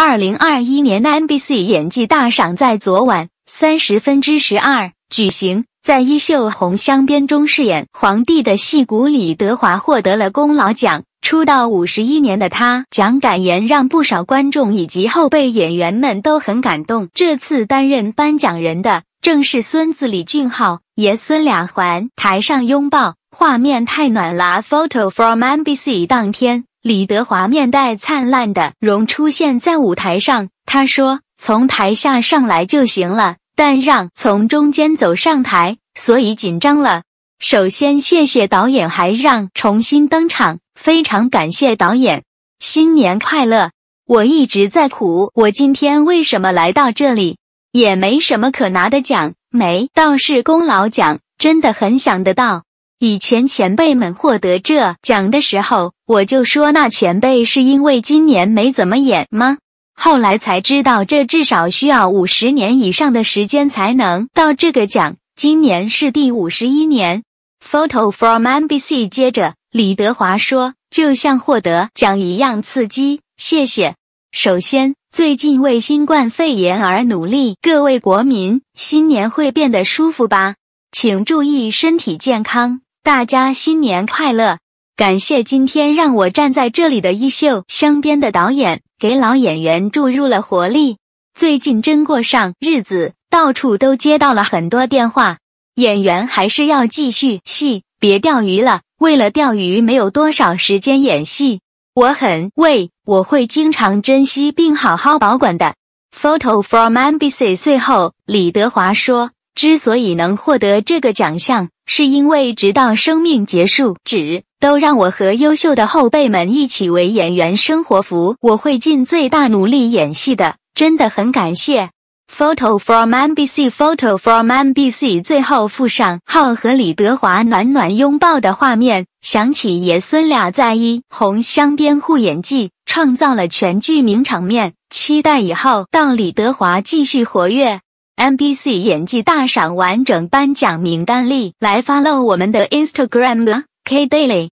二零二一年的 NBC 演技大赏在昨晚三十分之十二举行，在《一袖红香》边中饰演皇帝的戏骨李德华获得了功劳奖。出道五十一年的他，讲感言让不少观众以及后辈演员们都很感动。这次担任颁奖人的正是孙子李俊昊，爷孙俩环台上拥抱，画面太暖了。Photo from NBC。当天。李德华面带灿烂的容出现在舞台上。他说：“从台下上来就行了，但让从中间走上台，所以紧张了。首先谢谢导演，还让重新登场，非常感谢导演。新年快乐！我一直在苦，我今天为什么来到这里？也没什么可拿的奖，没，倒是功劳奖，真的很想得到。”以前前辈们获得这奖的时候，我就说那前辈是因为今年没怎么演吗？后来才知道，这至少需要五十年以上的时间才能到这个奖。今年是第五十一年。Photo from NBC。接着，李德华说：“就像获得奖一样刺激，谢谢。首先，最近为新冠肺炎而努力，各位国民，新年会变得舒服吧？请注意身体健康。”大家新年快乐！感谢今天让我站在这里的衣袖，香边的导演给老演员注入了活力。最近真过上日子，到处都接到了很多电话。演员还是要继续戏，别钓鱼了。为了钓鱼，没有多少时间演戏。我很为我会经常珍惜并好好保管的。Photo from m b c 最后，李德华说。之所以能获得这个奖项，是因为直到生命结束，止，都让我和优秀的后辈们一起为演员生活服。我会尽最大努力演戏的，真的很感谢。Photo from NBC，Photo from NBC。最后附上浩和李德华暖暖拥抱的画面，想起爷孙俩在一红镶边护眼技，创造了全剧名场面。期待以后到李德华继续活跃。MBC 演技大赏完整颁奖名单，来发漏我们的 Instagram 的 K Daily。